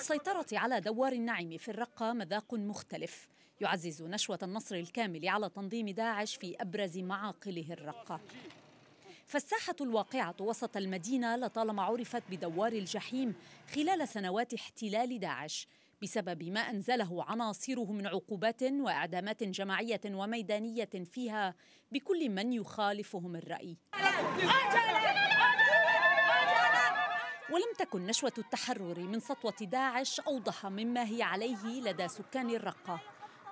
للسيطرة على دوار النعيم في الرقة مذاق مختلف يعزز نشوة النصر الكامل على تنظيم داعش في أبرز معاقله الرقة فالساحة الواقعة وسط المدينة لطالما عرفت بدوار الجحيم خلال سنوات احتلال داعش بسبب ما أنزله عناصره من عقوبات وإعدامات جماعية وميدانية فيها بكل من يخالفهم الرأي تكن نشوة التحرر من سطوة داعش أوضح مما هي عليه لدى سكان الرقة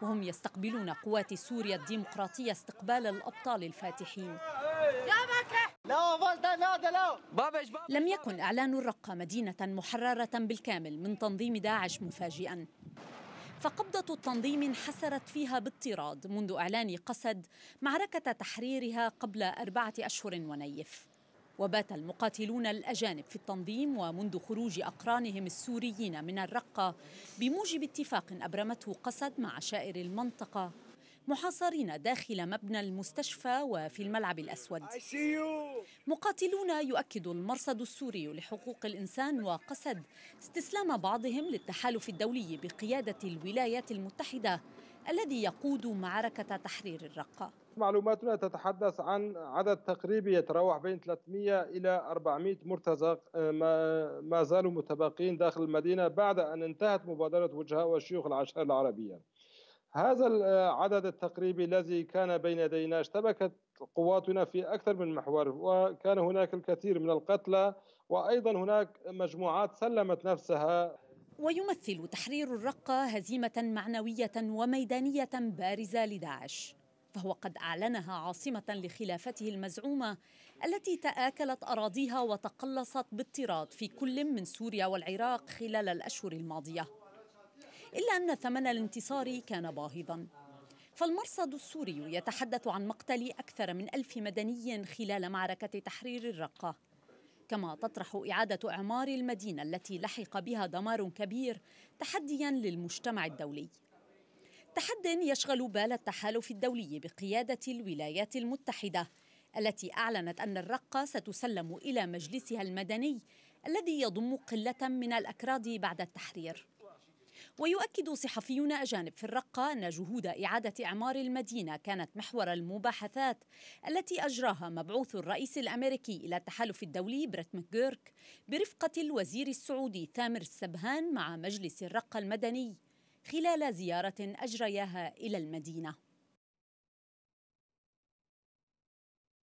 وهم يستقبلون قوات سوريا الديمقراطية استقبال الأبطال الفاتحين لم يكن إعلان الرقة مدينة محررة بالكامل من تنظيم داعش مفاجئا فقبضة التنظيم انحسرت فيها بالطراد منذ إعلان قسد معركة تحريرها قبل أربعة أشهر ونيف وبات المقاتلون الأجانب في التنظيم ومنذ خروج أقرانهم السوريين من الرقة بموجب اتفاق أبرمته قسد مع شائر المنطقة محاصرين داخل مبنى المستشفى وفي الملعب الأسود مقاتلون يؤكد المرصد السوري لحقوق الإنسان وقسد استسلام بعضهم للتحالف الدولي بقيادة الولايات المتحدة الذي يقود معركة تحرير الرقة معلوماتنا تتحدث عن عدد تقريبي يتراوح بين 300 إلى 400 مرتزق آه، ما زالوا متبقين داخل المدينة بعد أن انتهت مبادرة وجهاء وشيوخ العشائر العربية هذا العدد آه، التقريبي الذي كان بين يدينا اشتبكت قواتنا في أكثر من محور وكان هناك الكثير من القتلى وأيضا هناك مجموعات سلمت نفسها ويمثل تحرير الرقة هزيمة معنوية وميدانية بارزة لداعش فهو قد أعلنها عاصمة لخلافته المزعومة التي تآكلت أراضيها وتقلصت باضطراد في كل من سوريا والعراق خلال الأشهر الماضية إلا أن ثمن الانتصار كان باهظاً فالمرصد السوري يتحدث عن مقتل أكثر من ألف مدني خلال معركة تحرير الرقة كما تطرح إعادة إعمار المدينة التي لحق بها دمار كبير تحديا للمجتمع الدولي تحد يشغل بال التحالف الدولي بقيادة الولايات المتحدة التي أعلنت أن الرقة ستسلم إلى مجلسها المدني الذي يضم قلة من الأكراد بعد التحرير ويؤكد صحفيون أجانب في الرقة أن جهود إعادة إعمار المدينة كانت محور المباحثات التي أجراها مبعوث الرئيس الأمريكي إلى التحالف الدولي بريت مكجيرك برفقة الوزير السعودي ثامر السبهان مع مجلس الرقة المدني خلال زيارة أجرياها إلى المدينة